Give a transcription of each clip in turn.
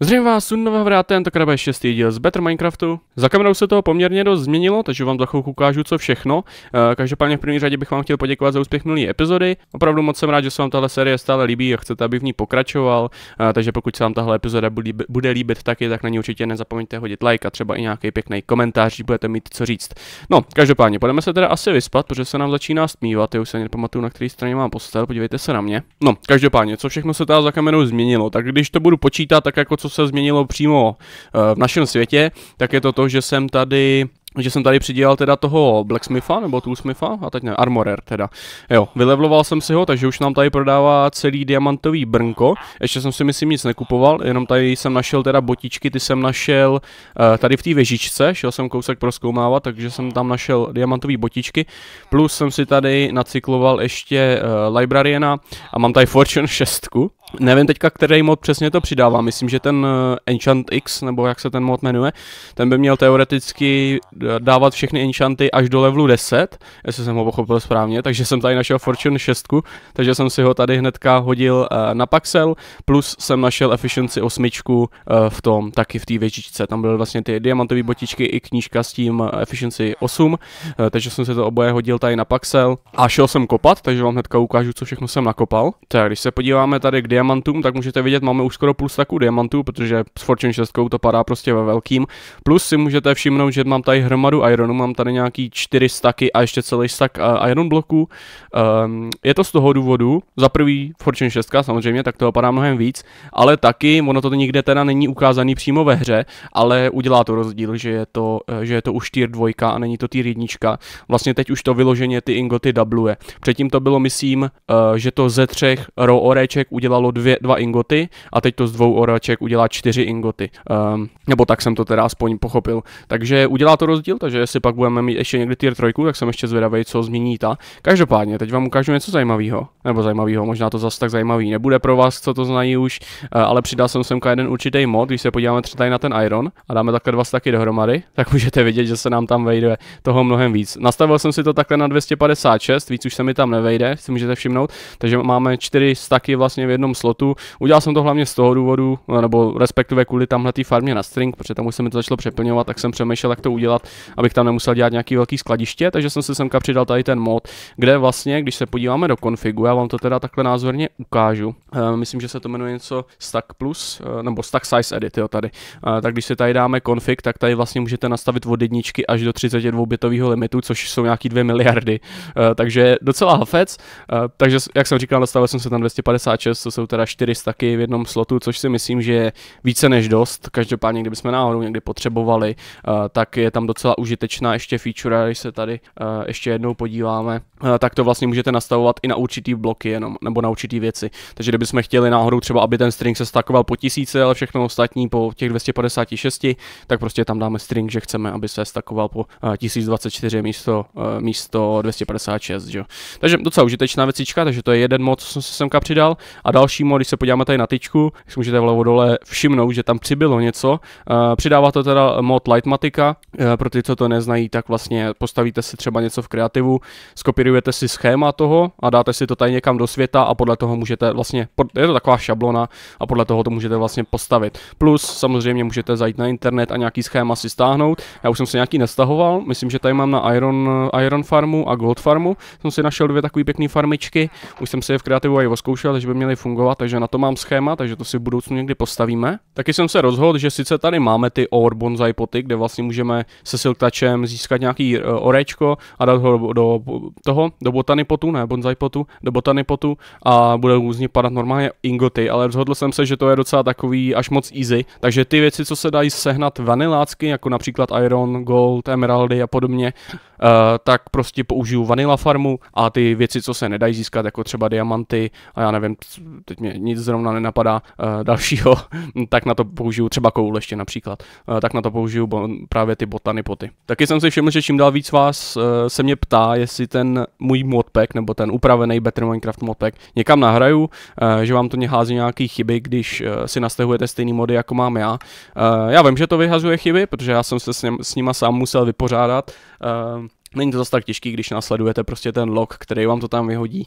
Zdravím vás u nového vráte, tentokrát bude šestý díl z Better Minecraftu. Za kamerou se toho poměrně dost změnilo, takže vám za chvilku ukážu co všechno. Eh, každopádně v první řadě bych vám chtěl poděkovat za úspěch minulé epizody. Opravdu moc jsem rád, že se vám tahle série stále líbí a chcete, aby v ní pokračoval. Eh, takže pokud se vám tahle epizoda bude líbit taky, tak na ní určitě nezapomeňte hodit like a třeba i nějaký pěkný komentář, když budete mít co říct. No, každopádně, budeme se teda asi vyspat, protože se nám začíná smívat. já už se nepamatuju, na které straně mám postel, podívejte se na mě. No, každopádně, co všechno se teda za kamerou změnilo, tak když to budu počítat, tak jako co co se změnilo přímo eh, v našem světě, tak je to to, že jsem tady že jsem tady přidělal teda toho Blacksmitha, nebo Toolsmitha, a teď ne, Armorer teda. Jo, vylevloval jsem si ho, takže už nám tady prodává celý diamantový brnko. Ještě jsem si myslím nic nekupoval, jenom tady jsem našel teda botičky, ty jsem našel uh, tady v té věžičce, šel jsem kousek proskoumávat, takže jsem tam našel diamantové botičky. Plus jsem si tady nacykloval ještě uh, Librariana a mám tady Fortune 6, Nevím teďka, který mod přesně to přidává. Myslím, že ten eh, Enchant X, nebo jak se ten mod jmenuje, ten by měl teoreticky eh, dávat všechny enchanty až do levelu 10, jestli jsem ho pochopil správně, takže jsem tady našel Fortune 6, takže jsem si ho tady hnedka hodil eh, na Paxel, plus jsem našel Efficiency 8 v tom, taky v té věžičce. Tam byly vlastně ty diamantové botičky i knížka s tím Efficiency 8, takže jsem si to oboje hodil tady na Paxel a šel jsem kopat, takže vám hnedka ukážu, co všechno jsem nakopal. Tak když se podíváme tady, kde diamantům, tak můžete vidět, máme už skoro půl staku diamantů, protože s Fortune 6 to padá prostě ve velkým. Plus si můžete všimnout, že mám tady hromadu ironu, mám tady nějaký čtyři staky a ještě celý stak eh, iron bloků. Um, ehm, je to z toho důvodu, za prvý Fortune 6 samozřejmě, tak toho padá mnohem víc, ale taky, ono to nikde teda není ukázaný přímo ve hře, ale udělá to rozdíl, že je to, eh, že je to už tier 2 a není to tier 1. Vlastně teď už to vyloženě ty ingoty dubluje. Předtím to bylo, myslím, eh, že to ze třech row oreček udělalo udělalo dvě, dva ingoty a teď to z dvou oraček udělá čtyři ingoty. Um, nebo tak jsem to teda aspoň pochopil. Takže udělá to rozdíl, takže jestli pak budeme mít ještě někdy tier 3, tak jsem ještě zvědavý, co změní ta. Každopádně, teď vám ukážu něco zajímavého. Nebo zajímavého, možná to zase tak zajímavý nebude pro vás, co to znají už, eh, ale přidal jsem semka jeden určitý mod, když se podíváme třeba tady na ten Iron a dáme takhle dva taky dohromady, tak můžete vidět, že se nám tam vejde toho mnohem víc. Nastavil jsem si to takhle na 256, víc už se mi tam nevejde, si můžete všimnout, takže máme čtyři staky vlastně v jednom slotu. Udělal jsem to hlavně z toho důvodu, eh, nebo respektive kvůli tamhle té farmě na string, protože tam už se mi to začalo přeplňovat, tak jsem přemýšlel, jak to udělat, abych tam nemusel dělat nějaký velký skladiště, takže jsem si semka přidal tady ten mod, kde vlastně, když se podíváme do konfigu, já vám to teda takhle názorně ukážu. Eh, myslím, že se to jmenuje něco Stack Plus, eh, nebo Stack Size Edit, jo, tady. Tak když si tady dáme config, tak tady vlastně můžete nastavit od jedničky až do 32 bitového limitu, což jsou nějaký 2 miliardy. Takže docela hafec. Takže, jak jsem říkal, nastavil jsem se tam 256, co jsou jsou teda čtyři staky v jednom slotu, což si myslím, že je více než dost. Každopádně, kdybychom náhodou někdy potřebovali, eh, tak je tam docela užitečná ještě feature, když se tady eh, ještě jednou podíváme, eh, tak to vlastně můžete nastavovat i na určitý bloky jenom, nebo na určitý věci. Takže kdybychom chtěli náhodou třeba, aby ten string se stakoval po tisíce, ale všechno ostatní po těch 256, tak prostě tam dáme string, že chceme, aby se stakoval po 1024 místo, místo 256, že? Takže docela užitečná věcička, takže to je jeden mod, co jsem se semka přidal. A další přímo, když se podíváme tady na tyčku, když můžete vlevo dole všimnout, že tam přibylo něco. Eh, přidává to teda mod Lightmatica, eh, pro ty, co to neznají, tak vlastně postavíte si třeba něco v kreativu, skopírujete si schéma toho a dáte si to tady někam do světa a podle toho můžete vlastně, je to taková šablona a podle toho to můžete vlastně postavit. Plus samozřejmě můžete zajít na internet a nějaký schéma si stáhnout. Já už jsem se nějaký nestahoval, myslím, že tady mám na Iron, eh, Iron Farmu a Gold Farmu, jsem si našel dvě takové pěkné farmičky, už jsem si je v kreativu i oskoušel, takže by měly fungovat fungovat, takže na to mám schéma, takže to si v budoucnu někdy postavíme. Taky jsem se rozhodl, že sice tady máme ty OR bonsai poty, kde vlastně můžeme se silktačem získat nějaký eh, orečko a dát ho do toho, do botany potu, ne bonsai potu, do botany potu a bude z nich padat normálně ingoty, ale rozhodl jsem se, že to je docela takový až moc easy, takže ty věci, co se dají sehnat vanilácky, jako například Iron, Gold, Emeraldy a podobně, uh, tak prostě použiju vanila farmu a ty věci, co se nedají získat, jako třeba diamanty a já nevím, teď mě nic zrovna nenapadá uh, dalšího, tak na to použiju třeba koule ještě například, uh, tak na to použiju bon, právě ty botany poty. Taky jsem si všiml, že čím dál víc vás uh, se mě ptá, jestli ten můj modpack nebo ten upravený Better Minecraft modpack někam nahraju, uh, že vám to nehází nějaký chyby, když uh, si nastahujete stejný mody, jako mám já. Uh, já vím, že to vyhazuje chyby, protože já jsem se s, něm, s nima sám musel vypořádat. Uh, Není to zase tak těžký, když následujete prostě ten log, který vám to tam vyhodí,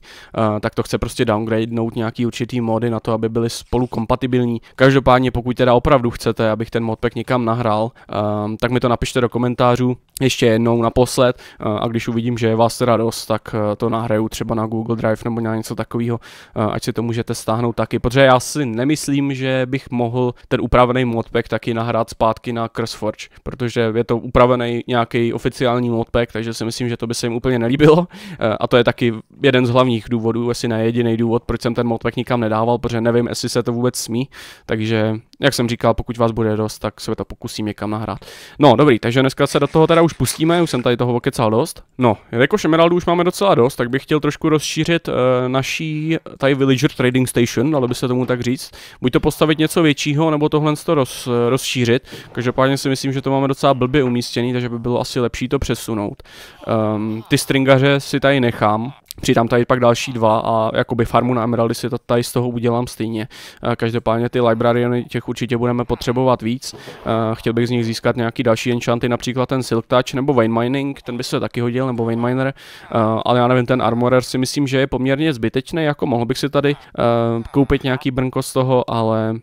uh, tak to chce prostě downgradenout nějaký určitý mody na to, aby byly spolu kompatibilní. Každopádně, pokud teda opravdu chcete, abych ten modpack někam nahrál, uh, tak mi to napište do komentářů ještě jednou naposled uh, a když uvidím, že je vás teda dost, tak uh, to nahraju třeba na Google Drive nebo na něco takového, uh, ať si to můžete stáhnout taky, protože já si nemyslím, že bych mohl ten upravený modpack taky nahrát zpátky na CurseForge, protože je to upravený nějaký oficiální modpack, takže si myslím, že to by se jim úplně nelíbilo eh, a to je taky jeden z hlavních důvodů, jestli ne jediný důvod, proč jsem ten modpack nikam nedával, protože nevím, jestli se to vůbec smí, takže jak jsem říkal, pokud vás bude dost, tak se to pokusím někam nahrát. No dobrý, takže dneska se do toho teda už pustíme, už jsem tady toho okecal dost. No, jakož Emeraldu už máme docela dost, tak bych chtěl trošku rozšířit uh, naší tady Villager Trading Station, ale by se tomu tak říct. Buď to postavit něco většího, nebo tohle to roz, eh, rozšířit. Každopádně si myslím, že to máme docela blbě umístěný, takže by bylo asi lepší to přesunout. Um, ty stringaře si tady nechám, přidám tady pak další dva a jakoby farmu na Emeraldy si to tady z toho udělám stejně. Eh, každopádně ty librariony těch určitě budeme potřebovat víc. Eh, chtěl bych z nich získat nějaký další enchanty, například ten Silk Touch nebo Vein Mining, ten by se taky hodil, nebo Vein Miner, eh, ale já nevím, ten Armorer si myslím, že je poměrně zbytečný, jako mohl bych si tady koupit nějaký brnko z toho, ale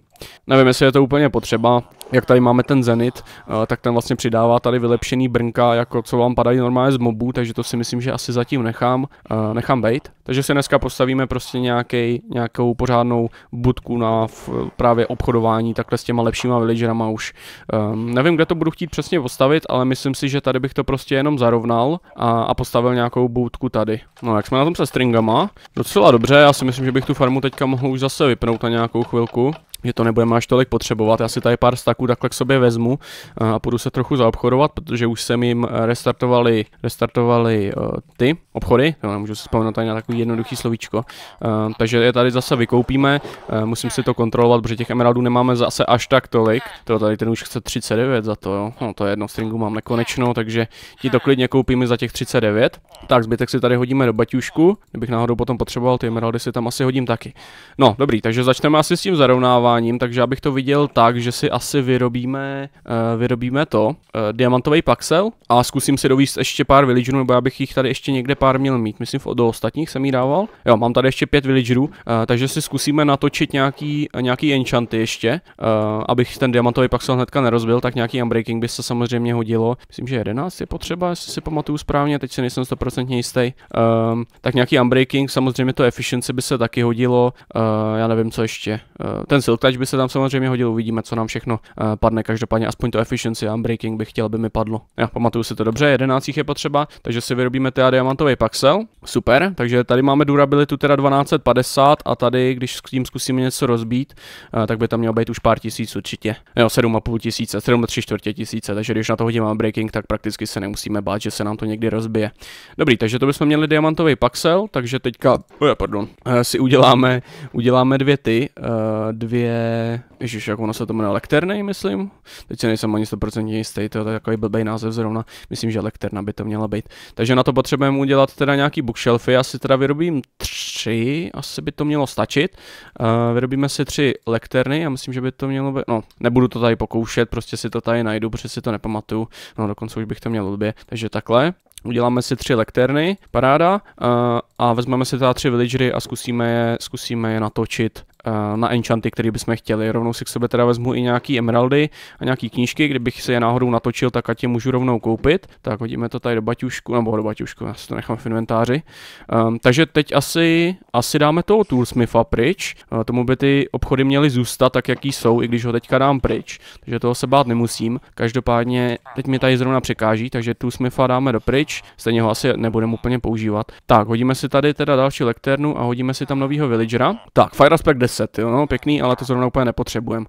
Nevím, jestli je to úplně potřeba. Jak tady máme ten Zenit, eh, tak ten vlastně přidává tady vylepšený brnka, jako co vám padají normálně z mobů, takže to si myslím, že asi zatím nechám, eh, nechám bejt. Takže si dneska postavíme prostě nějaký, nějakou pořádnou budku na eh, právě obchodování takhle s těma lepšíma villagerama už. Ehm, nevím, kde to budu chtít přesně postavit, ale myslím si, že tady bych to prostě jenom zarovnal a, a postavil nějakou budku tady. No jak jsme na tom se stringama, docela dobře, já si myslím, že bych tu farmu teďka mohl už zase vypnout na nějakou chvilku že to nebudeme až tolik potřebovat. Já si tady pár staků takhle k sobě vezmu eh, a půjdu se trochu zaobchodovat, protože už jsem jim eh, restartovali, restartovali uh, ty obchody, jo, nemůžu si vzpomenout tady na takový jednoduchý slovíčko. Uh, takže je tady zase vykoupíme, uh, musím si to kontrolovat, protože těch emeraldů nemáme zase až tak tolik. To tady ten už chce 39 za to, jo. No to je jedno, stringu mám nekonečnou, takže ti to klidně koupíme za těch 39. Tak zbytek si tady hodíme do baťušku, kdybych náhodou potom potřeboval ty emeraldy si tam asi hodím taky. No dobrý, takže začneme asi s tím zarovnáváním plánováním, takže abych to viděl tak, že si asi vyrobíme, uh, vyrobíme to, uh, diamantový paxel a zkusím si dovíst ještě pár villagerů, nebo já bych jich tady ještě někde pár měl mít, myslím do ostatních jsem jí dával. Jo, mám tady ještě pět villagerů, uh, takže si zkusíme natočit nějaký, nějaký enchanty ještě, uh, abych ten diamantový paxel hnedka nerozbil, tak nějaký unbreaking by se samozřejmě hodilo. Myslím, že 11 je potřeba, jestli si pamatuju správně, teď si nejsem 100% jistý. Um, tak nějaký unbreaking, samozřejmě to efficiency by se taky hodilo, uh, já nevím co ještě. Uh, ten silk touch by se tam samozřejmě hodil, uvidíme, co nám všechno eh, padne. Každopádně aspoň to efficiency a breaking bych chtěl, aby mi padlo. Já pamatuju si to dobře, 11 je potřeba, takže si vyrobíme ty diamantový paxel. Super, takže tady máme durabilitu teda 1250 a tady, když s tím zkusíme něco rozbít, eh, tak by tam mělo být už pár tisíc určitě. Jo, 7,5 tisíce, 7 3 čtvrtě tisíce, takže když na to hodíme breaking, tak prakticky se nemusíme bát, že se nám to někdy rozbije. Dobrý, takže to bychom měli diamantový paxel, takže teďka, oh, pardon, eh, si uděláme, uděláme dvě ty, dvě je, ježiš, jak ono se to jmenuje, lekterny, myslím. Teď si nejsem ani 100% jistý, to je takový blbý název zrovna. Myslím, že lekterna by to měla být. Takže na to potřebujeme udělat teda nějaký bookshelfy, já si teda vyrobím tři, asi by to mělo stačit. Uh, vyrobíme si tři lekterny, já myslím, že by to mělo být, no, nebudu to tady pokoušet, prostě si to tady najdu, protože si to nepamatuju, no dokonce už bych to měl době. takže takhle. Uděláme si tři lekterny, paráda, uh, a vezmeme si teda tři villagery a zkusíme je, zkusíme je natočit Eh, na enchanty, který bychom chtěli. Rovnou si k sobě teda vezmu i nějaký emeraldy a nějaký knížky, kdybych se je náhodou natočil, tak ať je můžu rovnou koupit. Tak hodíme to tady do baťušku, nebo do baťušku, já si to nechám v inventáři. Um, takže teď asi, asi dáme toho Toolsmitha pryč, uh, tomu by ty obchody měly zůstat tak, jaký jsou, i když ho teďka dám pryč. Takže toho se bát nemusím. Každopádně teď mi tady zrovna překáží, takže Toolsmitha dáme do pryč, stejně ho asi nebudeme úplně používat. Tak, hodíme si tady teda další lekternu a hodíme si tam novýho villagera. Tak, Fire Aspect 10 10, jo, no pěkný, ale to zrovna úplně nepotřebujeme.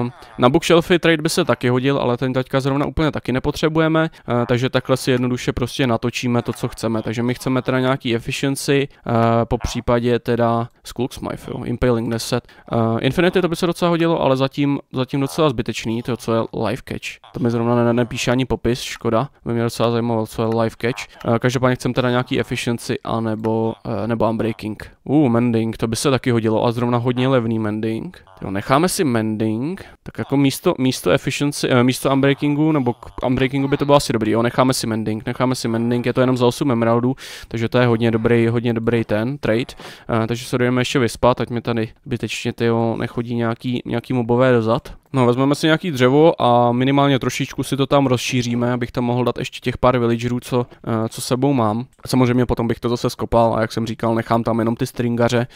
Uh, na bookshelfy trade by se taky hodil, ale ten teďka zrovna úplně taky nepotřebujeme, uh, takže takhle si jednoduše prostě natočíme to, co chceme. Takže my chceme teda nějaký efficiency, uh, po případě teda Skullsmith, jo, Impaling 10. Uh, eh, Infinity to by se docela hodilo, ale zatím, zatím docela zbytečný, to co je live catch. To mi zrovna ne, nepíše ani popis, škoda, by mě docela zajímalo, co je live catch. Uh, každopádně chceme teda nějaký efficiency anebo, uh, nebo unbreaking. Uh, mending, to by se taky hodilo a zrovna zrovna hodně levný mending. Jo, necháme si mending, tak jako místo, místo efficiency, eh, místo unbreakingu, nebo k unbreakingu by to bylo asi dobrý, jo, necháme si mending, necháme si mending, je to jenom za 8 emeraldů, takže to je hodně dobrý, hodně dobrý ten trade, eh, takže se dojeme ještě vyspat, ať mi tady bytečně ty nechodí nějaký, nějaký mobové dozad. No, vezmeme si nějaký dřevo a minimálně trošičku si to tam rozšíříme, abych tam mohl dát ještě těch pár villagerů, co, eh, co sebou mám. Samozřejmě potom bych to zase skopal a jak jsem říkal, nechám tam jenom ty stringaře,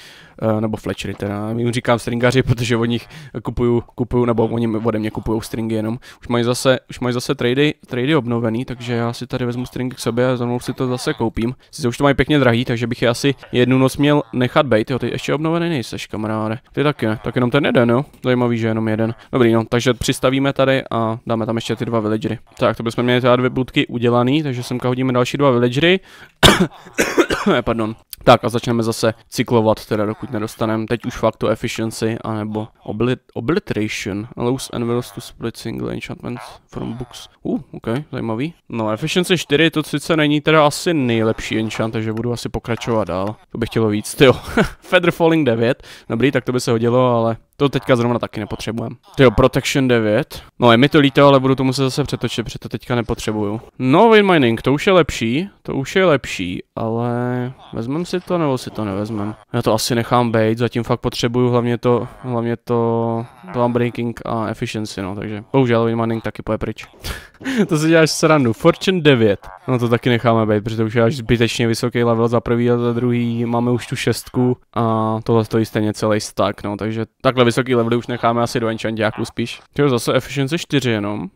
eh, nebo fletchery teda, jim říkám stringaři, protože od nich kupuju, kupuju nebo oni ode mě kupují stringy jenom. Už mají zase, už mají zase trady, trady obnovený, takže já si tady vezmu stringy k sobě a za mnou si to zase koupím. Sice už to mají pěkně drahý, takže bych je asi jednu noc měl nechat bejt, jo, ty ještě obnovený nejseš, kamaráde. Ty taky tak jenom ten jeden, jo, zajímavý, že jenom jeden. Dobrý, Dobrý, no, takže přistavíme tady a dáme tam ještě ty dva villagery. Tak, to bychom měli teda dvě budky udělaný, takže semka hodíme další dva villagery. Eh, pardon. Tak a začneme zase cyklovat, teda dokud nedostaneme teď už fakt to efficiency, anebo obli obliteration. Allows envelopes to split single enchantments from books. Uh, ok, zajímavý. No efficiency 4 to sice není teda asi nejlepší enchant, takže budu asi pokračovat dál. To bych chtělo víc, jo. Feather Falling 9, dobrý, tak to by se hodilo, ale to teďka zrovna taky nepotřebujeme. Tyjo, Protection 9. No je mi to líto, ale budu to muset zase přetočit, protože to teďka nepotřebuju. No, Mining, to už je lepší, to už je lepší, ale vezmeme si to nebo si to nevezmem? Já to asi nechám být, zatím fakt potřebuju hlavně to, hlavně to, to breaking a efficiency, no, takže bohužel winmaning taky poje pryč. to si děláš srandu. Fortune 9. No to taky necháme být, protože už je až zbytečně vysoký level za prvý a za druhý. Máme už tu šestku a tohle stojí stejně celý stack, no, takže takhle vysoký level už necháme asi do enchantáků spíš. Jo, zase efficiency 4 jenom.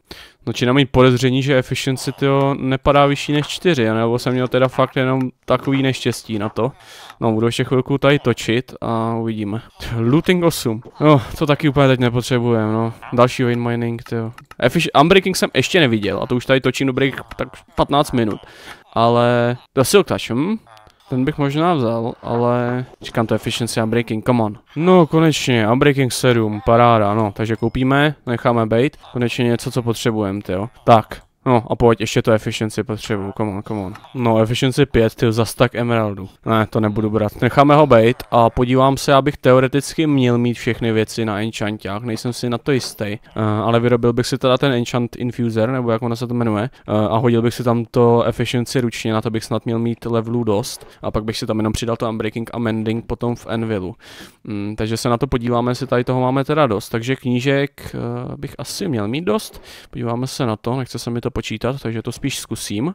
No, na mít podezření, že efficiency to nepadá vyšší než 4, nebo jsem měl teda fakt jenom takový neštěstí na to. No, budu ještě chvilku tady točit a uvidíme. Looting 8. No, to taky úplně teď nepotřebujeme, no. Další vein mining, tyjo. Effic Unbreaking jsem ještě neviděl a to už tady točím dobrých tak 15 minut. Ale... je Silk Touch, hm? Ten bych možná vzal, ale... Čekám to efficiency a breaking, come on. No, konečně, a breaking 7, paráda, no. Takže koupíme, necháme bait. Konečně něco, co potřebujeme, jo. Tak, No a pojď, ještě to efficiency potřebuju, come on, come on. No efficiency 5, ty zas tak emeraldu. Ne, to nebudu brát, necháme ho bejt a podívám se, abych teoreticky měl mít všechny věci na enchantiách, nejsem si na to jistý, uh, ale vyrobil bych si teda ten enchant infuser, nebo jak ona se to jmenuje, uh, a hodil bych si tam to efficiency ručně, na to bych snad měl mít levelů dost a pak bych si tam jenom přidal to unbreaking a mending potom v envilu. Mm, takže se na to podíváme, jestli tady toho máme teda dost, takže knížek uh, bych asi měl mít dost, podíváme se na to, nechce se mi to to počítat, takže to spíš zkusím.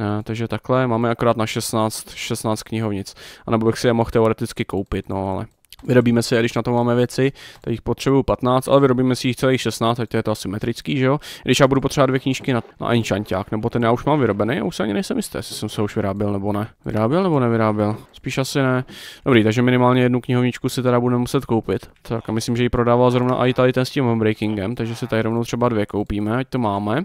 Eh, takže takhle máme akorát na 16, 16 knihovnic. A nebo bych si je mohl teoreticky koupit, no ale Vyrobíme si, když na to máme věci, tak jich potřebuju 15, ale vyrobíme si jich celých 16, tak to je to asymetrický, že jo? Když já budu potřebovat dvě knížky na, na Enchanták, nebo ten já už mám vyrobený, já už se ani nejsem jistý, jestli jsem se už vyráběl nebo ne. Vyráběl nebo nevyráběl? Spíš asi ne. Dobrý, takže minimálně jednu knihovničku si teda budeme muset koupit. Tak a myslím, že ji prodával zrovna i tady ten s tím breakingem, takže si tady rovnou třeba dvě koupíme, ať to máme.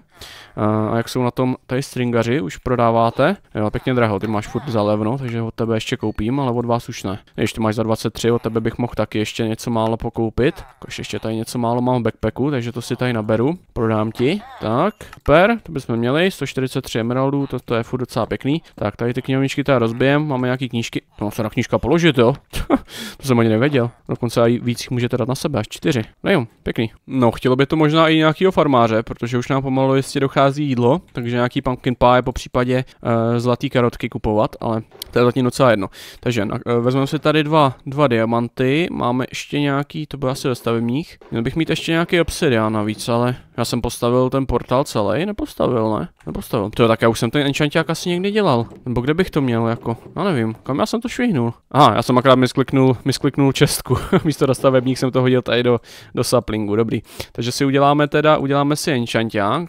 Eh, a jak jsou na tom tady stringaři, už prodáváte? Jo, pěkně draho, ty máš furt za levno, takže od tebe ještě koupím, ale od vás už ne. Když ty máš za 23, od tebe sebe bych mohl taky ještě něco málo pokoupit. Jakož ještě tady něco málo mám v backpacku, takže to si tady naberu. Prodám ti. Tak, super, to bychom měli. 143 emeraldů, to, to je furt docela pěkný. Tak, tady ty knihovničky tady rozbijem, máme nějaký knížky. No, se na knížka položit, jo? to jsem ani nevěděl. Dokonce i víc jich můžete dát na sebe, až čtyři. Nejom, no pěkný. No, chtělo by to možná i nějakýho farmáře, protože už nám pomalu jistě dochází jídlo, takže nějaký pumpkin pie po případě uh, zlatý karotky kupovat, ale to je zatím docela jedno. Takže uh, vezmeme si tady dva, dva diamanty diamanty, máme ještě nějaký, to bylo asi ve stavebních. Měl bych mít ještě nějaký obsidian navíc, ale já jsem postavil ten portál celý, nepostavil, ne? Nepostavil. To tak já už jsem ten enchanták asi někdy dělal. Nebo kde bych to měl, jako? Já nevím, kam já jsem to švihnul. Aha, já jsem akorát miskliknul, miskliknul čestku. Místo do stavebních jsem to hodil tady do, do saplingu, dobrý. Takže si uděláme teda, uděláme si enchanták,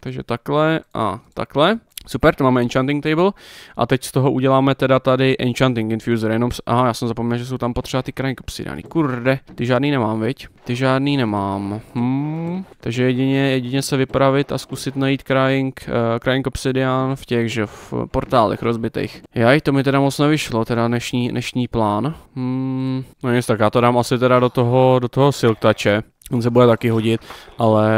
takže takhle a takhle. Super, to máme Enchanting Table a teď z toho uděláme teda tady Enchanting Infuser, jenom, aha, já jsem zapomněl, že jsou tam potřeba ty Crank Obsidiany, kurde, ty žádný nemám, viď? Ty žádný nemám, hmm, takže jedině, jedině se vypravit a zkusit najít Crank, uh, eh, Crank Obsidian v těch, že v portálech rozbitých. Jaj, to mi teda moc nevyšlo, teda dnešní, dnešní plán, hmm, no nic, tak já to dám asi teda do toho, do toho Silktače. On se bude taky hodit, ale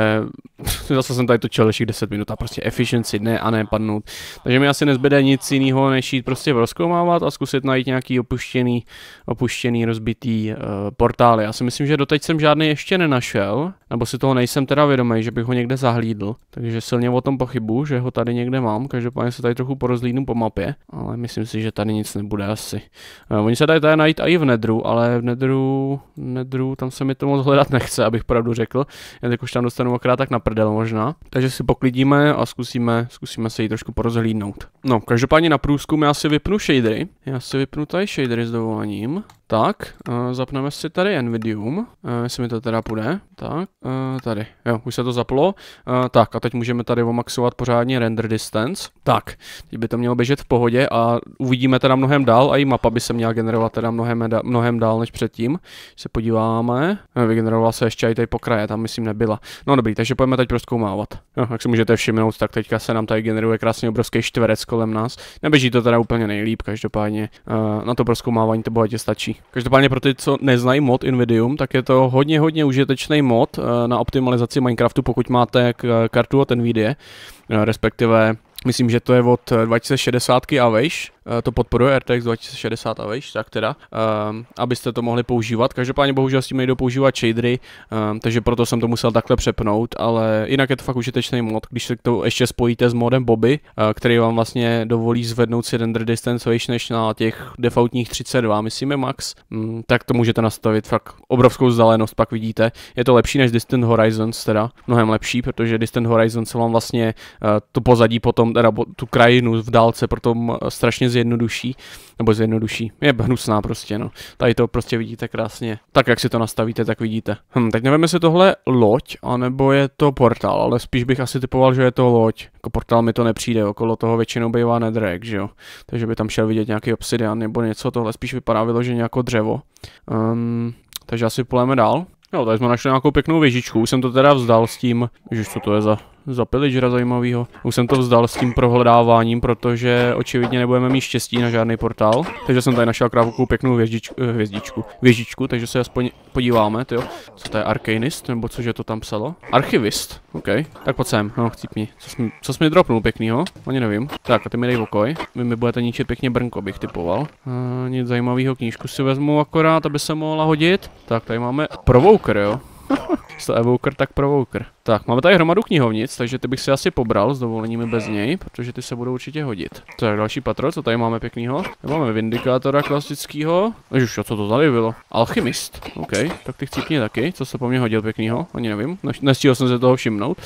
zase jsem tady točil ještě 10 minut a prostě efficiency ne a ne padnout. Takže mi asi nezbyde nic jiného, než jít prostě rozkoumávat a zkusit najít nějaký opuštěný, opuštěný rozbitý uh, eh, portál. Já si myslím, že doteď jsem žádný ještě nenašel, nebo si toho nejsem teda vědomý, že bych ho někde zahlídl. Takže silně o tom pochybu, že ho tady někde mám. Každopádně se tady trochu porozlídnu po mapě, ale myslím si, že tady nic nebude asi. Uh, oni se tady tady najít i v nedru, ale v nedru, nedru tam se mi to moc hledat nechce, abych abych pravdu řekl. Já jakož tam dostanu akorát tak na prdel možná. Takže si poklidíme a zkusíme, zkusíme se jí trošku porozhlídnout. No, každopádně na průzkum já si vypnu shadery. Já si vypnu tady shadery s dovolením. Tak, uh, zapneme si tady Nvidium, uh, jestli mi to teda půjde. Tak, uh, tady, jo, už se to zaplo. Uh, tak, a teď můžeme tady omaxovat pořádně render distance. Tak, teď by to mělo běžet v pohodě a uvidíme teda mnohem dál a i mapa by se měla generovat teda mnohem, mnohem dál než předtím. Se podíváme, uh, vygenerovala se ještě i tady pokraje, tam myslím nebyla. No dobrý, takže pojďme teď proskoumávat. Jo, jak si můžete všimnout, tak teďka se nám tady generuje krásně obrovský čtverec kolem nás. Neběží to teda úplně nejlíp, každopádně uh, na to proskoumávání to bohatě stačí. Každopádně pro ty, co neznají mod Invidium, tak je to hodně, hodně užitečný mod eh, na optimalizaci Minecraftu, pokud máte eh, kartu od Nvidia, eh, respektive Myslím, že to je od 2060 a vejš, Eh, to podporuje RTX 2060 a vejš, tak teda, um, abyste to mohli používat. Každopádně bohužel s tím nejdou používat shadery, um, takže proto jsem to musel takhle přepnout, ale jinak je to fakt užitečný mod, když se to ještě spojíte s modem Bobby, uh, který vám vlastně dovolí zvednout si render distance vejš než na těch defaultních 32, myslím je max, um, tak to můžete nastavit fakt obrovskou vzdálenost, pak vidíte. Je to lepší než Distant Horizons teda, mnohem lepší, protože Distant Horizons vám vlastně uh, to pozadí potom, teda tu krajinu v dálce, proto strašně zjednoduší, nebo zjednoduší, je hnusná prostě, no. Tady to prostě vidíte krásně. Tak jak si to nastavíte, tak vidíte. Hm, teď nevím, jestli tohle loď, anebo je to portál, ale spíš bych asi typoval, že je to loď. Jako portál mi to nepřijde, okolo toho většinou bývá nedrek, že jo. Takže by tam šel vidět nějaký obsidian nebo něco, tohle spíš vypadá vyloženě jako dřevo. Um, takže asi poleme dál. Jo, tady jsme našli nějakou pěknou věžičku, už jsem to teda vzdal s tím, že co to je za za pillagera zajímavého. Už jsem to vzdal s tím prohledáváním, protože očividně nebudeme mít štěstí na žádný portál. Takže jsem tady našel krávku pěknou hvězdičku, eh, hvězdičku, hvězdičku, takže se aspoň podíváme, tyjo. Co to je Arcanist, nebo že to tam psalo? Archivist, OK. Tak pojď sem, no chcípni. Co jsi, co jsi mi dropnul pěknýho? Ani nevím. Tak a ty mi dej pokoj. Vy mi budete ničit pěkně brnko, bych typoval. A, eh, nic zajímavého, knížku si vezmu akorát, aby se mohla hodit. Tak tady máme Provoker, jo. Jestli evoker, tak provoker. Tak, máme tady hromadu knihovnic, takže ty bych si asi pobral s dovoleními bez něj, protože ty se budou určitě hodit. Tak další patro, co tady máme pěknýho? Tady máme vindikátora klasického. už, co to tady bylo? Alchymist. OK, tak ty chcípni taky, co se po mně hodil pěknýho, ani nevím, nestihl jsem se toho všimnout.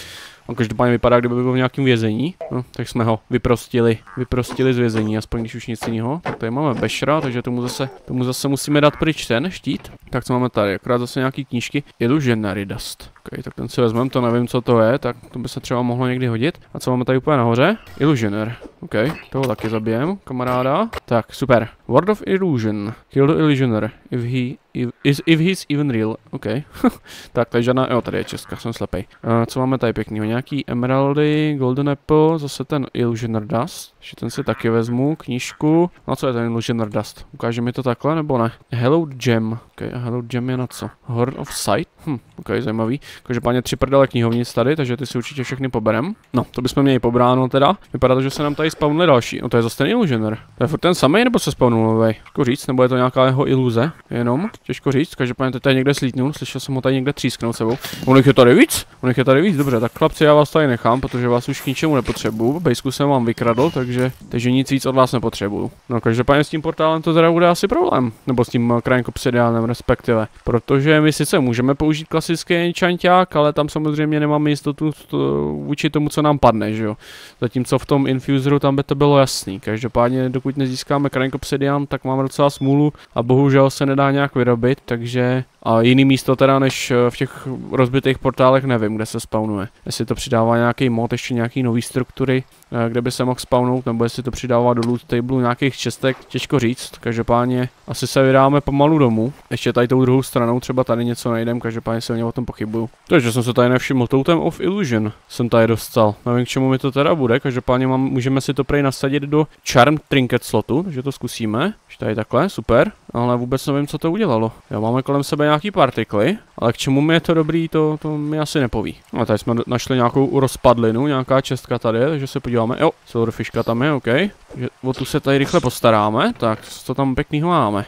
On každopádně vypadá, kdyby byl v nějakém vězení. No, tak jsme ho vyprostili, vyprostili z vězení, aspoň když už nic jiného. Tak tady máme Bešra, takže tomu zase, tomu zase musíme dát pryč ten štít. Tak co máme tady? Akorát zase nějaký knížky. Je tu Genary Dust. Okay, tak ten si vezmem, to nevím, co to je, tak to by se třeba mohlo někdy hodit. A co máme tady úplně nahoře? Illusioner. OK, toho taky zabijem, kamaráda. Tak, super. Word of Illusion. Kill the Illusioner. If he if, is, if he's even real. OK. tak, tady žádná... Jo, tady je česká, jsem slepej. Uh, co máme tady pěknýho? Nějaký emeraldy, golden apple, zase ten Illusioner dust. Ještě ten si taky vezmu, knížku. No co je ten Illusioner Dust? Ukáže mi to takhle nebo ne? Hello Gem. Ok, Hello Gem je na co? Horn of Sight? Hm, ok, zajímavý. Každopádně tři prdele knihovnic tady, takže ty si určitě všechny poberem. No, to bychom měli pobráno teda. Vypadá to, že se nám tady spawnili další. No to je zase ten Illusioner. To je furt ten samý nebo se spawnul novej? Těžko říct, nebo je to nějaká jeho iluze? Jenom, těžko říct, každopádně to tady někde slítnul, slyšel jsem ho tady někde třísknout sebou. On je tady víc? On je tady víc, dobře, tak chlapci, já vás tady nechám, protože vás už k ničemu nepotřebuju. Bejsku jsem vám vykradl, takže takže, takže nic víc od vás nepotřebuju. No každopádně s tím portálem to teda bude asi problém, nebo s tím eh, krajinko obsidianem respektive, protože my sice můžeme použít klasický enchanták, ale tam samozřejmě nemáme jistotu to, vůči tomu, co nám padne, že jo. Zatímco v tom infuseru tam by to bylo jasný, každopádně dokud nezískáme krajinko obsidian, tak máme docela smůlu a bohužel se nedá nějak vyrobit, takže a jiný místo teda než eh, v těch rozbitých portálech nevím, kde se spawnuje. Jestli to přidává nějaký mod, ještě nějaký nový struktury, eh, kde by se mohl spawnout, loot, nebo jestli to přidává do loot tableu nějakých čestek, těžko říct. Každopádně asi se vydáme pomalu domů. Ještě tady tou druhou stranou, třeba tady něco najdem, každopádně silně o tom pochybuju. Takže jsem se tady nevšiml, Totem of Illusion jsem tady dostal. Nevím, k čemu mi to teda bude, každopádně mám, můžeme si to prej nasadit do Charm Trinket slotu, takže to zkusíme. Ještě tady takhle, super, ale vůbec nevím, co to udělalo. Já máme kolem sebe nějaký partikly, ale k čemu mi je to dobrý, to, to mi asi nepoví. A tady jsme našli nějakou rozpadlinu, nějaká čestka tady, takže se podíváme. Jo, silverfishka tam tam je, OK. Že o tu se tady rychle postaráme. Tak, co tam pěknýho máme?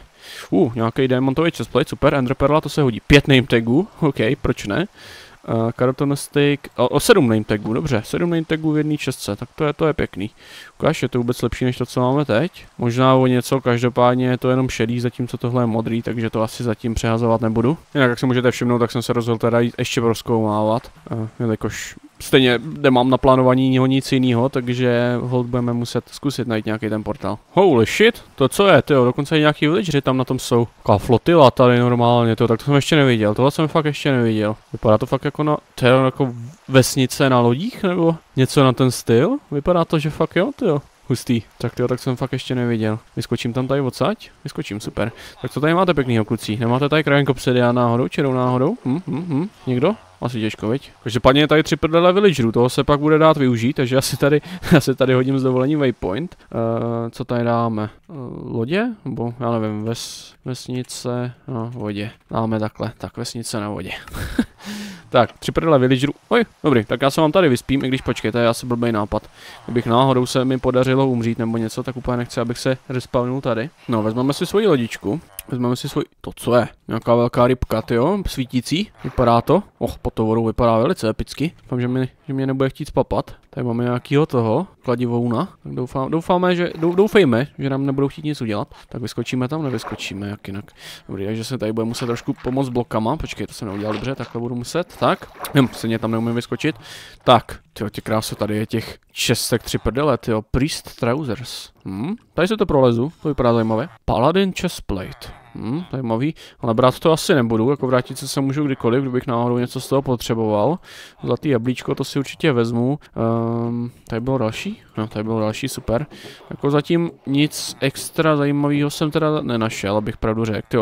U, uh, nějaký diamantový chestplate, super, enderperla, to se hodí. Pět name tagů, OK, proč ne? Uh, eh, Carton steak, o, o sedm name tagů, dobře, sedm name tagů v jedné čestce, tak to je, to je pěkný. Ukáž, je to vůbec lepší než to, co máme teď? Možná o něco, každopádně je to jenom šedý, zatímco tohle je modrý, takže to asi zatím přehazovat nebudu. Jinak, jak si můžete všimnout, tak jsem se rozhodl teda ještě proskoumávat, uh, eh, jelikož stejně nemám naplánovaný nic jiného, takže hold budeme muset zkusit najít nějaký ten portál. Holy shit, to co je, jo, dokonce i nějaký villageři tam na tom jsou. Taková flotila tady normálně, to tak to jsem ještě neviděl, tohle jsem fakt ještě neviděl. Vypadá to fakt jako na, to jako vesnice na lodích, nebo něco na ten styl? Vypadá to, že fakt jo, jo. Hustý. Tak jo, tak jsem fakt ještě neviděl. Vyskočím tam tady odsaď? Vyskočím, super. Tak co tady máte pěkný kluci? Nemáte tady krajenko obsidian náhodou, čerou náhodou? Hm, hm, hm. Někdo? Asi těžko, viď? Každopádně je tady tři prdele villagerů, toho se pak bude dát využít, takže já si tady, já si tady hodím z dovolení waypoint. Uh, co tady dáme? Uh, lodě? Nebo já nevím, ves, vesnice na vodě. Dáme takhle, tak vesnice na vodě. tak, tři prdele villagerů. Oj, dobrý, tak já se vám tady vyspím, i když počkejte, já asi blbý nápad. Kdybych náhodou se mi podařilo umřít nebo něco, tak úplně nechci, abych se respawnul tady. No, vezmeme si svoji lodičku. Vezmeme si svůj... To co je? Nějaká velká rybka, jo? Svítící? Vypadá to? Och, pod tou vodou vypadá velice epicky. Doufám, že, mi, že mě nebude chtít spapat. Tady máme nějakýho toho, kladivouna. Tak doufám, doufáme, že, dou, doufejme, že nám nebudou chtít nic udělat. Tak vyskočíme tam, nevyskočíme, jak jinak. Dobrý, takže se tady bude muset trošku pomoct blokama. Počkej, to se neudělal dobře, takhle budu muset. Tak, hm, se mě tam neumím vyskočit. Tak, tyjo, tě krásu, tady je těch česek tři prdele, tyjo, Priest Trousers. Hm, tady se to prolezu, to vypadá zajímavě. Paladin Chestplate. Hmm, zajímavý. Ale brát to asi nebudu, jako vrátit se se můžu kdykoliv, kdybych náhodou něco z toho potřeboval. Zlatý jablíčko, to si určitě vezmu. Um, tady bylo další? No, tady bylo další, super. Jako zatím nic extra zajímavého jsem teda nenašel, abych pravdu řekl. Ty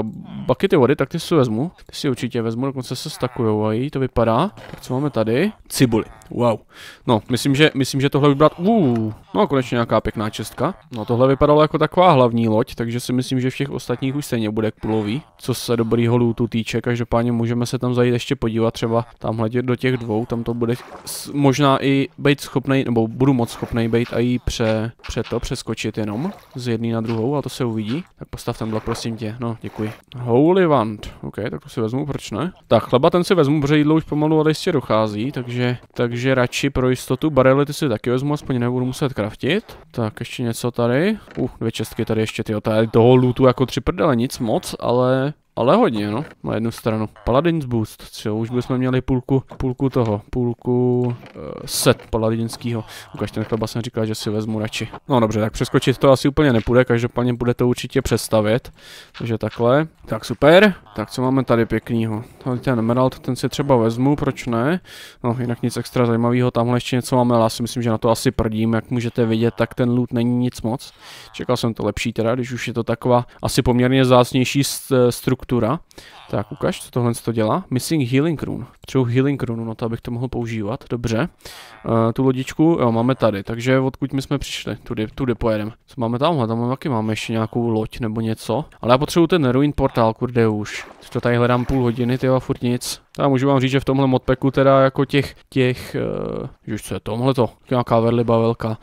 bakety vody, tak ty si vezmu. Ty si určitě vezmu, dokonce se stakujou a to vypadá. Tak co máme tady? Cibuli. Wow. No, myslím, že, myslím, že tohle vybrat. Uh, no, konečně nějaká pěkná čestka. No, tohle vypadalo jako taková hlavní loď, takže si myslím, že všech ostatních už stejně bude půlový, co se dobrýho lootu týče, každopádně můžeme se tam zajít ještě podívat třeba tamhle do těch dvou, tam to bude možná i být schopnej, nebo budu moc schopnej být a i pře, pře to přeskočit jenom z jedné na druhou a to se uvidí. Postav ten blok, prosím tě. No, děkuji. Holy Wand. OK, tak to si vezmu, proč ne? Tak, chleba ten si vezmu, protože jídlo už pomalu ale jistě dochází, takže, takže radši pro jistotu barely ty si taky vezmu, aspoň nebudu muset kraftit. Tak, ještě něco tady. Uh, dvě čestky tady ještě, ty. Tady toho lootu jako tři prdele, nic moc, ale ale hodně, no, na jednu stranu. Paladins Boost, co už bychom měli půlku, půlku toho, půlku uh, set paladinskýho. Ukažte, ten jsem říkal, že si vezmu radši. No dobře, tak přeskočit to asi úplně nepůjde, každopádně bude to určitě přestavět. Takže takhle. Tak super. Tak co máme tady pěknýho? Tady ten emerald, ten si třeba vezmu, proč ne? No, jinak nic extra zajímavého, tamhle ještě něco máme, ale já si myslím, že na to asi prdím, jak můžete vidět, tak ten loot není nic moc. Čekal jsem to lepší teda, když už je to taková asi poměrně zásnější eh, struktura struktura. Tak ukaž, co tohle to dělá. Missing Healing Rune. Potřebuji Healing Rune, no to abych to mohl používat, dobře. Uh, tu lodičku, jo, máme tady, takže odkud my jsme přišli, tudy, tudy pojedeme. Co máme tam? Tam taky máme ještě nějakou loď nebo něco. Ale já potřebuji ten Ruin Portal, kurde už. To tady hledám půl hodiny, ty a furt nic. Já můžu vám říct, že v tomhle modpeku teda jako těch, těch, uh, eh, už co je to, nějaká verliba velká, uh,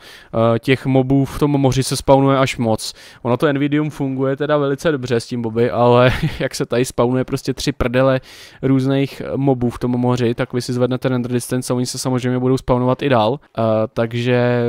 eh, těch mobů v tom moři se spawnuje až moc. Ono to Nvidium funguje teda velice dobře s tím boby, ale jak se tady spawnuje prostě tři prdele různých eh, mobů v tom moři, tak vy si zvednete render distance a oni se samozřejmě budou spawnovat i dál, uh, takže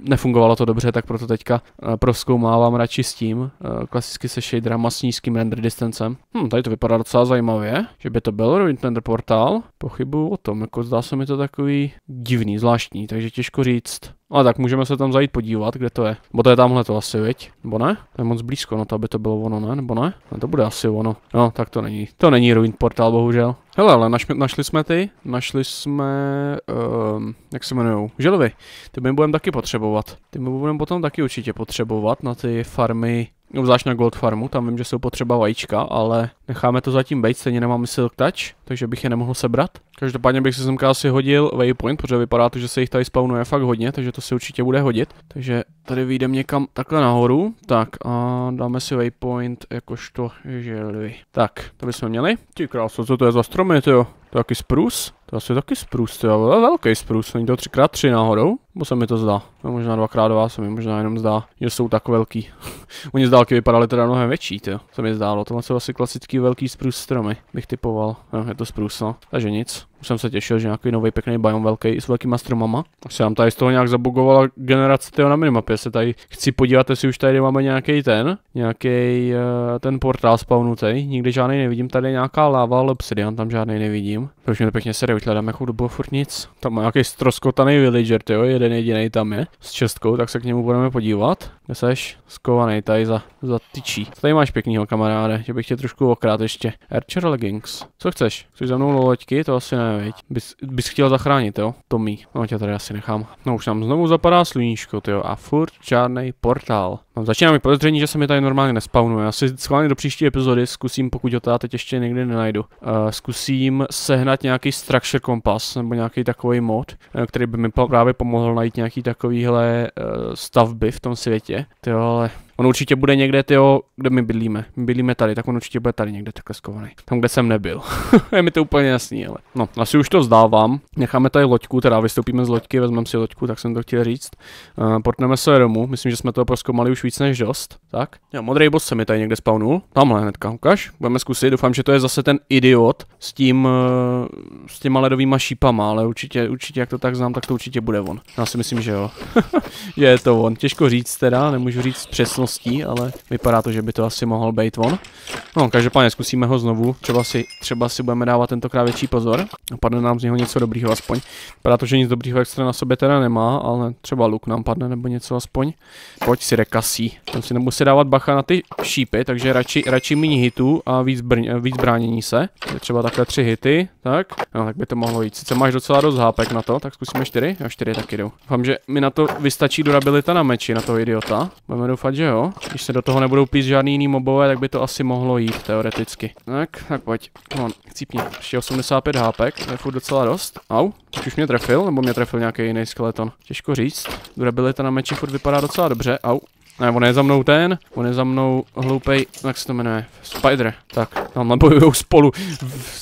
nefungovalo to dobře, tak proto teďka proskoumávám radši s tím, klasicky se shaderama s nízkým render distancem. Hm, tady to vypadá docela zajímavě, že by to bylo mít ten portál. Pochybuju o tom, jako zdá se mi to takový divný, zvláštní, takže těžko říct. Ale tak můžeme se tam zajít podívat, kde to je. Bo to je tamhle to asi, viď? Bo ne? To je moc blízko, no to aby to bylo ono, ne? Nebo ne? No to bude asi ono. No, tak to není. To není ruin portál, bohužel. Hele, ale našmi, našli jsme ty, našli jsme, um, jak se jmenujou, želvy. Ty my budeme taky potřebovat. Ty my budeme potom taky určitě potřebovat na ty farmy Obzvlášť na Gold Farmu, tam vím, že jsou potřeba vajíčka, ale necháme to zatím být, stejně nemám Silk Touch, takže bych je nemohl sebrat. Každopádně bych si semka asi hodil Waypoint, protože vypadá to, že se jich tady spawnuje fakt hodně, takže to si určitě bude hodit. Takže tady vyjdeme někam takhle nahoru, tak a dáme si Waypoint jakožto želvy. Tak, to bychom měli. Ty krásu, co to je za stromy, to jo? To je taky sprus? To asi je taky sprus, to je velký sprus, není to 3x3 náhodou? Bo se mi to zdá? No, možná 2x2 se mi možná jenom zdá, že jsou tak velký. Oni z dálky vypadaly teda mnohem větší, to se mi zdálo. Tohle jsou asi klasický velký sprus stromy, bych typoval. No, je to sprus, no. Takže nic. Už jsem se těšil, že nějaký nový pěkný biom velký s velkýma stromama. Už se nám tady z toho nějak zabugovala generace toho na minimapě. Se tady chci podívat, jestli už tady máme nějaký ten, nějaký uh, ten portál spawnutý. Nikde žádný nevidím, tady je nějaká láva, ale obsidian tam žádný nevidím nevím. Proč mi to pěkně sedí, už hledám jakou dobu furt nic. Tam má nějaký stroskotaný villager, jo, jeden jediný tam je. S čestkou, tak se k němu budeme podívat. Kde seš? Skovaný tady za, za tyčí. Co tady máš pěknýho kamaráde, že bych tě trošku okrát ještě. Archer Leggings. Co chceš? Chceš za mnou loďky? To asi ne, viď? Bys, bys chtěl zachránit, jo? To mý. No tě tady asi nechám. No už nám znovu zapadá sluníčko, jo, a furt žádný portál. Mám no, začíná mi podezření, že se mi tady normálně nespawnuje. Asi schválně do příští epizody zkusím, pokud ho teda teď ještě někdy nenajdu, uh, zkusím s sehnat nějaký structure kompas nebo nějaký takový mod, eh, který by mi právě pomohl najít nějaký takovýhle eh, stavby v tom světě. Ty ale On určitě bude někde, tyjo, kde my bydlíme. My bydlíme tady, tak on určitě bude tady někde takhle skovaný. Tam, kde jsem nebyl. je mi to úplně jasný, ale. No, asi už to vzdávám. Necháme tady loďku, teda vystoupíme z loďky, vezmeme si loďku, tak jsem to chtěl říct. Uh, portneme se domů, myslím, že jsme to proskoumali už víc než dost. Tak. Jo, modrý boss se mi tady někde spawnul. Tamhle hnedka, ukáž. Budeme zkusit, doufám, že to je zase ten idiot s tím, uh, s těma ledovými šípama, ale určitě, určitě, jak to tak znám, tak to určitě bude on. Já si myslím, že jo. je to on. Těžko říct teda, nemůžu říct přesně okolností, ale vypadá to, že by to asi mohl být on. No, každopádně zkusíme ho znovu, třeba si, třeba si budeme dávat tentokrát větší pozor. Padne nám z něho něco dobrýho aspoň. Vypadá to, že nic dobrýho extra na sobě teda nemá, ale třeba luk nám padne nebo něco aspoň. Pojď si rekasí. Tam si nemusí dávat bacha na ty šípy, takže radši, radši méně hitů a víc, brň, víc bránění se. Je třeba takhle tři hity, tak. No, tak by to mohlo jít. Sice máš docela dost hápek na to, tak zkusíme čtyři. Jo, čtyři taky jdou. Doufám, že mi na to vystačí durabilita na meči, na toho idiota. Budeme doufat, že jo jo? Když se do toho nebudou pít žádný jiný mobové, tak by to asi mohlo jít, teoreticky. Tak, tak pojď. On, chcípni. Ještě 85 hápek, to je furt docela dost. Au, teď už mě trefil, nebo mě trefil nějaký jiný skeleton. Těžko říct. Durabilita na meči furt vypadá docela dobře. Au, ne, on je za mnou ten, on je za mnou hloupej, jak se to jmenuje, Spider. Tak, tam nabojujou spolu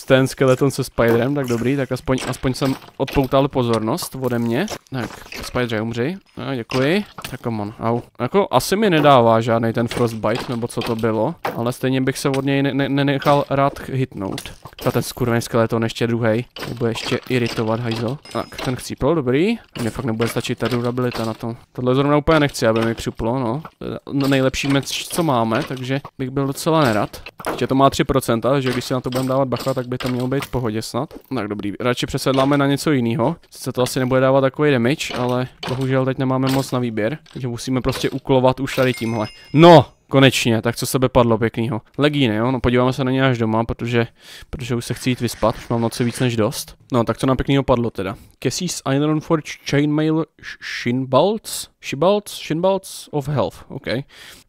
ten skeleton se Spiderem, tak dobrý, tak aspoň, aspoň jsem odpoutal pozornost ode mě. Tak, Spider, umři. No, děkuji. Tak come on, au. Jako, asi mi nedává žádný ten frostbite, nebo co to bylo, ale stejně bych se od něj ne ne nenechal rád hitnout. Ta ten skurvený skeleton ještě druhý, bude ještě iritovat, hajzo. Tak, ten chcípl, dobrý. Mně fakt nebude stačit ta durabilita na to. Tohle zrovna úplně nechci, aby mi připlo, no na no, nejlepší meč, co máme, takže bych byl docela nerad. Ještě to má 3%, takže když si na to budeme dávat bacha, tak by to mělo být v pohodě snad. No tak dobrý, radši přesedláme na něco jiného. Sice to asi nebude dávat takový damage, ale bohužel teď nemáme moc na výběr, takže musíme prostě uklovat už tady tímhle. No, Konečně, tak co sebe padlo pěknýho. Legíny, jo, no podíváme se na ně až doma, protože, protože už se chci jít vyspat, už mám noci víc než dost. No, tak co nám pěknýho padlo teda. Cassie's Ironforge Chainmail Shinbalts? Shibalds, Shinbalds of Health, OK.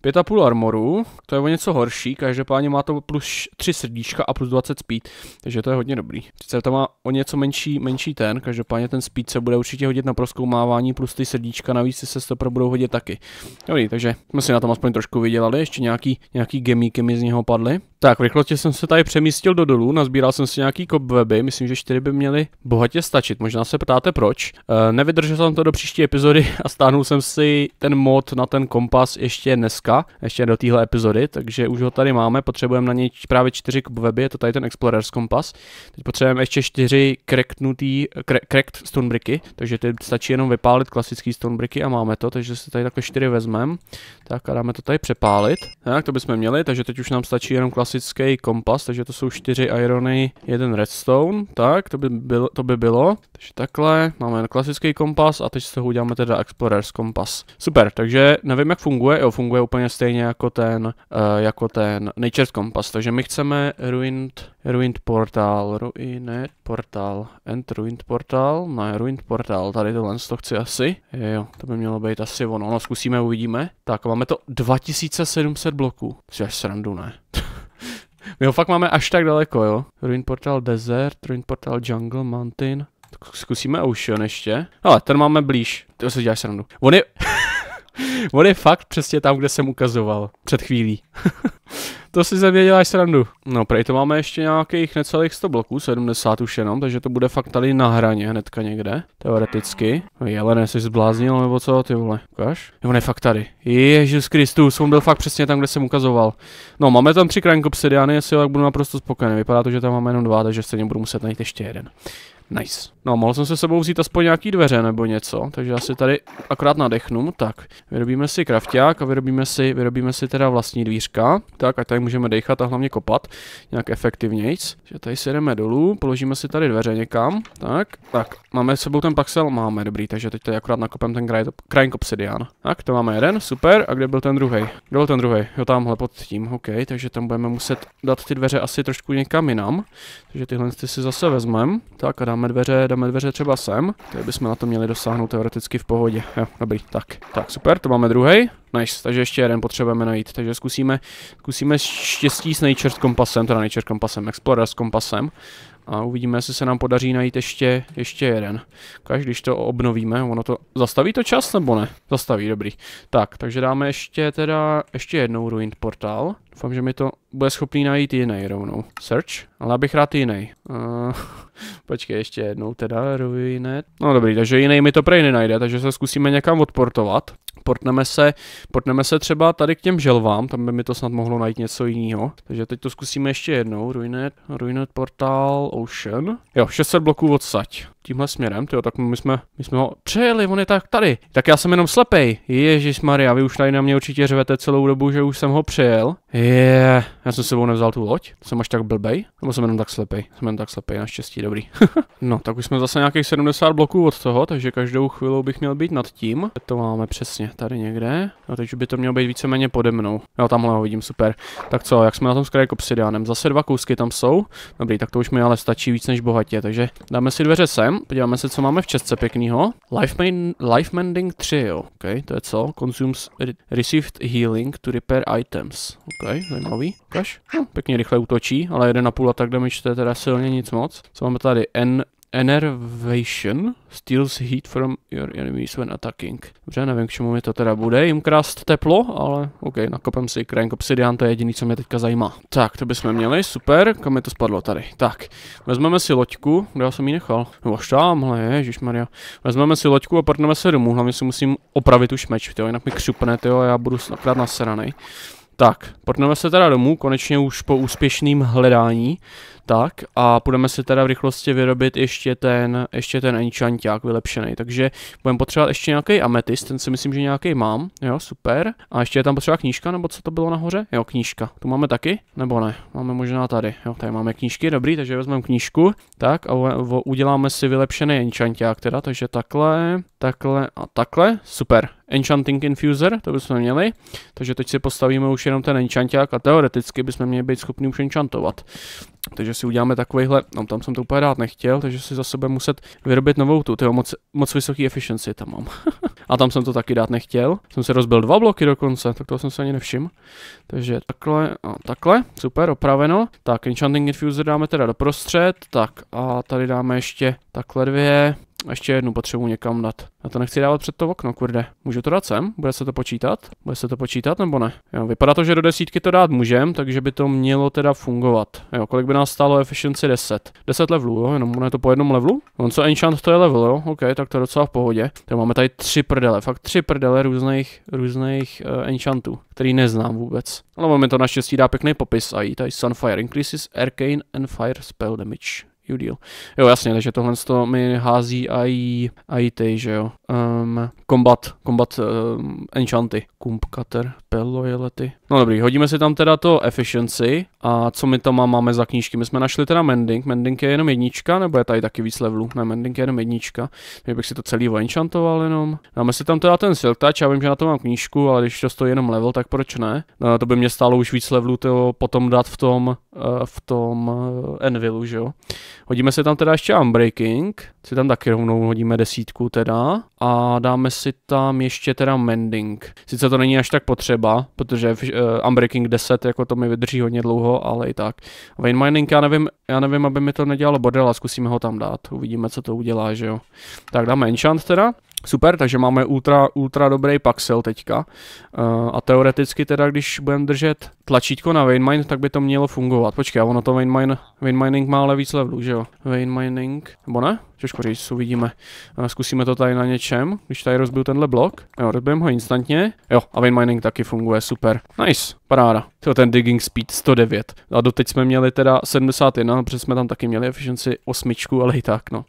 5,5 armoru, to je o něco horší, každopádně má to plus 3 srdíčka a plus 20 speed, takže to je hodně dobrý. Sice to má o něco menší, menší ten, každopádně ten speed se bude určitě hodit na proskoumávání, plus ty srdíčka navíc se stopra budou hodit taky. Dobrý, takže jsme si na tom aspoň trošku vydělali, ještě nějaký, nějaký gemíky mi z něho padly. Tak, v rychlosti jsem se tady přemístil do dolů, nazbíral jsem si nějaký cobweby, myslím, že čtyři by měly bohatě stačit, možná se ptáte proč. E, nevydržel jsem to do příští epizody a stáhnul jsem si ten mod na ten kompas ještě dneska, ještě do téhle epizody, takže už ho tady máme, potřebujeme na něj právě čtyři cobweby, je to tady ten Explorer's kompas. Teď potřebujeme ještě čtyři kreknutý, krekt stonebricky. takže teď stačí jenom vypálit klasický stonebricky a máme to, takže si tady takhle čtyři vezmeme. Tak a dáme to tady přepálit. Tak, to bychom měli, takže teď už nám stačí jenom klasický kompas, takže to jsou čtyři irony, jeden redstone, tak to by, bylo, to by bylo. Takže takhle, máme klasický kompas a teď z toho uděláme teda Explorers kompas. Super, takže nevím jak funguje, jo funguje úplně stejně jako ten, uh, jako ten Nature's kompas, takže my chceme Ruined, ruined Portal, Ruined Portal, End Ruined Portal, ne Ruined Portal, tady tohle to chci asi, jo, to by mělo být asi ono, no zkusíme, uvidíme. Tak, máme to 2700 bloků, což je srandu ne. My ho fakt máme až tak daleko, jo. Ruin Portal Desert, Ruin Portal Jungle, Mountain. Tak zkusíme Ocean ještě. Ale ten máme blíž. Ty se děláš srandu. On je... On je fakt přesně tam, kde jsem ukazoval. Před chvílí. to si ze mě děláš srandu. No, prej to máme ještě nějakých necelých 100 bloků, 70 už jenom, takže to bude fakt tady na hraně hnedka někde, teoreticky. No, Jelene, jsi zbláznil nebo co, ty vole, ukáž? Jo, ne, fakt tady. Ježíš Kristus, on byl fakt přesně tam, kde jsem ukazoval. No, máme tam tři krajinky obsidiany, jestli jo, tak budu naprosto spokojený. Vypadá to, že tam máme jenom dva, takže stejně budu muset najít ještě jeden. Nice. No, mohl jsem se sebou vzít aspoň nějaký dveře nebo něco, takže já si tady akorát nadechnu. Tak, vyrobíme si krafták a vyrobíme si, vyrobíme si teda vlastní dvířka. Tak, ať tady můžeme dechat a hlavně kopat nějak efektivnějc. Že tady si jdeme dolů, položíme si tady dveře někam. Tak, tak, máme s sebou ten paxel, máme, dobrý, takže teď tady akorát nakopem ten kraj, krajink obsidian. Tak, to máme jeden, super, a kde byl ten druhý? Kde byl ten druhý? Jo, tamhle pod tím, OK, takže tam budeme muset dát ty dveře asi trošku někam jinam. Takže tyhle si zase vezmeme. Tak a dáme dveře, dáme otevřeme dveře třeba sem. Tady bychom na to měli dosáhnout teoreticky v pohodě. Jo, dobrý, tak. Tak, super, to máme druhý. Nice, takže ještě jeden potřebujeme najít. Takže zkusíme, zkusíme štěstí s Nature kompasem, teda Nature kompasem, Explorer s kompasem. A uvidíme, jestli se nám podaří najít ještě, ještě jeden. Každý, když to obnovíme, ono to... Zastaví to čas nebo ne? Zastaví, dobrý. Tak, takže dáme ještě teda, ještě jednou Ruined Portal. Doufám, že mi to bude schopný najít jiný rovnou. Search? Ale abych rád jiný. Uh, eh, počkej, ještě jednou teda Ruined. No dobrý, takže jiný mi to prej nenajde, takže se zkusíme někam odportovat portneme se, portneme se třeba tady k těm želvám, tam by mi to snad mohlo najít něco jiného. Takže teď to zkusíme ještě jednou, Ruinet, Ruinet portal Ocean. Jo, 600 bloků odsaď tímhle směrem, jo, tak my jsme, my jsme ho přejeli, on je tak tady. Tak já jsem jenom slepej. Ježíš Maria, vy už tady na mě určitě řvete celou dobu, že už jsem ho přejel. Je, yeah. já jsem sebou nevzal tu loď, jsem až tak blbej, nebo jsem jenom tak slepej, jsem jenom tak slepej, naštěstí, dobrý. no, tak už jsme zase nějakých 70 bloků od toho, takže každou chvílou bych měl být nad tím. To máme přesně, tady někde. No teď by to mělo být víceméně pode mnou. Jo, tamhle ho vidím, super. Tak co, jak jsme na tom s Craig Obsidianem? Zase dva kousky tam jsou. Dobrý, tak to už mi ale stačí víc než bohatě, takže dáme si dveře sem, podíváme se, co máme v čestce pěknýho. Life, main, life Mending 3, jo. OK, to je co? Consumes re received healing to repair items. OK, zajímavý. Ukaž? pěkně rychle útočí, ale jeden na půl a tak damage to je teda silně nic moc. Co máme tady? N Enervation steals heat from your enemies when attacking. Dobře, nevím, k čemu mi to teda bude, jim krást teplo, ale ok, nakopem si krank obsidian, to je jediný, co mě teďka zajímá. Tak, to bychom měli, super, kam mi to spadlo tady. Tak, vezmeme si loďku, kde já jsem ji nechal? No až tamhle, ježíš Maria. Vezmeme si loďku a partneme se domů, hlavně si musím opravit už meč, jo, jinak mi křupne, jo, já budu na nasranej. Tak, prdneme se teda domů, konečně už po úspěšném hledání. Tak a budeme si teda v rychlosti vyrobit ještě ten, ještě ten enchanták vylepšený. Takže budeme potřebovat ještě nějaký ametist, ten si myslím, že nějaký mám. Jo, super. A ještě je tam potřeba knížka, nebo co to bylo nahoře? Jo, knížka. Tu máme taky? Nebo ne? Máme možná tady. Jo, tady máme knížky, dobrý, takže vezmeme knížku. Tak a uděláme si vylepšený enchanták teda, takže takhle, takhle a takhle. Super. Enchanting Infuser, to bychom měli. Takže teď si postavíme už jenom ten enchanták a teoreticky bychom měli být schopni už enchantovat. Takže si uděláme takovýhle, no tam jsem to úplně dát nechtěl, takže si za sebe muset vyrobit novou tu, tyjo, moc, moc vysoký efficiency tam mám. a tam jsem to taky dát nechtěl, jsem si rozbil dva bloky dokonce, tak toho jsem se ani nevšiml. Takže takhle a no, takhle, super, opraveno. Tak Enchanting Infuser dáme teda doprostřed, tak a tady dáme ještě takhle dvě, ještě jednu potřebu někam dát. Já to nechci dávat před to okno, kurde. Můžu to dát sem? Bude se to počítat? Bude se to počítat nebo ne? Jo, vypadá to, že do desítky to dát můžem, takže by to mělo teda fungovat. Jo, kolik by nás stálo efficiency 10? 10 levelů, jo, jenom je to po jednom levelu? On co enchant to je level, jo, ok, tak to je docela v pohodě. Tak máme tady tři prdele, fakt tři prdele různých, různých uh, enchantů, který neznám vůbec. Ale on mi to naštěstí dá pěkný popis a i tady Sunfire increases arcane and fire spell damage you deal. Jo, jasně, takže tohle to mi hází i, i ty, že jo. Um, combat, combat um, enchanty. Kump cutter, pelloyalty. No dobrý, hodíme si tam teda to efficiency a co my tam máme za knížky. My jsme našli teda mending. Mending je jenom jednička, nebo je tady taky víc levelů? Ne, mending je jenom jednička. Takže bych si to celý enchantoval jenom. Dáme si tam teda ten silk touch, já vím, že na to mám knížku, ale když to stojí jenom level, tak proč ne? No, to by mě stálo už víc levelů to potom dát v tom, eh, v tom eh, Envilu, že jo. Hodíme si tam teda ještě Unbreaking, si tam taky rovnou hodíme desítku teda a dáme si tam ještě teda Mending. Sice to není až tak potřeba, protože v, uh, Unbreaking 10 jako to mi vydrží hodně dlouho, ale i tak. Vein Mining, já nevím, já nevím, aby mi to nedělalo bordel, a zkusíme ho tam dát, uvidíme, co to udělá, že jo. Tak dáme Enchant teda, Super, takže máme ultra, ultra dobrý Paxel teďka. Uh, a teoreticky teda, když budeme držet tlačítko na Veinmine, tak by to mělo fungovat. Počkej, a ono to Veinmine, Veinmining má ale víc levelů, že jo? Veinmining, nebo ne? Těžko říct, uvidíme. Zkusíme to tady na něčem, když tady rozbil tenhle blok. Jo, rozbijem ho instantně. Jo, a Veinmining taky funguje, super. Nice, paráda. To ten digging speed 109. A doteď jsme měli teda 71, protože jsme tam taky měli efficiency 8, ale i tak, no.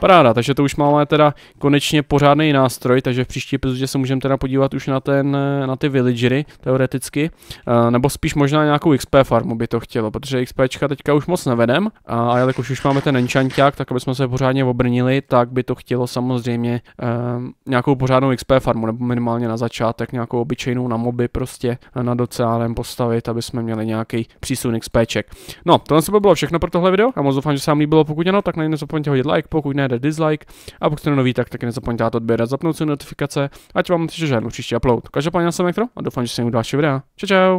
Paráda, takže to už máme teda konečně pořádný nástroj, takže v příští epizodě se můžeme teda podívat už na, ten, na ty villagery, teoreticky, eh, nebo Spíš možná nějakou XP farmu by to chtělo, protože XPčka teďka už moc nevedem, a jelikož už máme ten enchanták, tak aby jsme se pořádně obrnili, tak by to chtělo samozřejmě um, nějakou pořádnou XP farmu, nebo minimálně na začátek nějakou obyčejnou na moby prostě eh, na docálem postavit, aby jsme měli nějaký přísun XPček. No, tohle by bylo všechno pro tohle video a moc doufám, že se vám líbilo. Pokud ano, tak nezapomeňte hodit like, pokud ne, dislike a pokud jste nový, tak taky nezapomeňte dát odběr a zapnout si notifikace, ať vám přijde žádnou příští upload. Každopádně jsem Elektro a doufám, že se mi další videa. Čau, čau.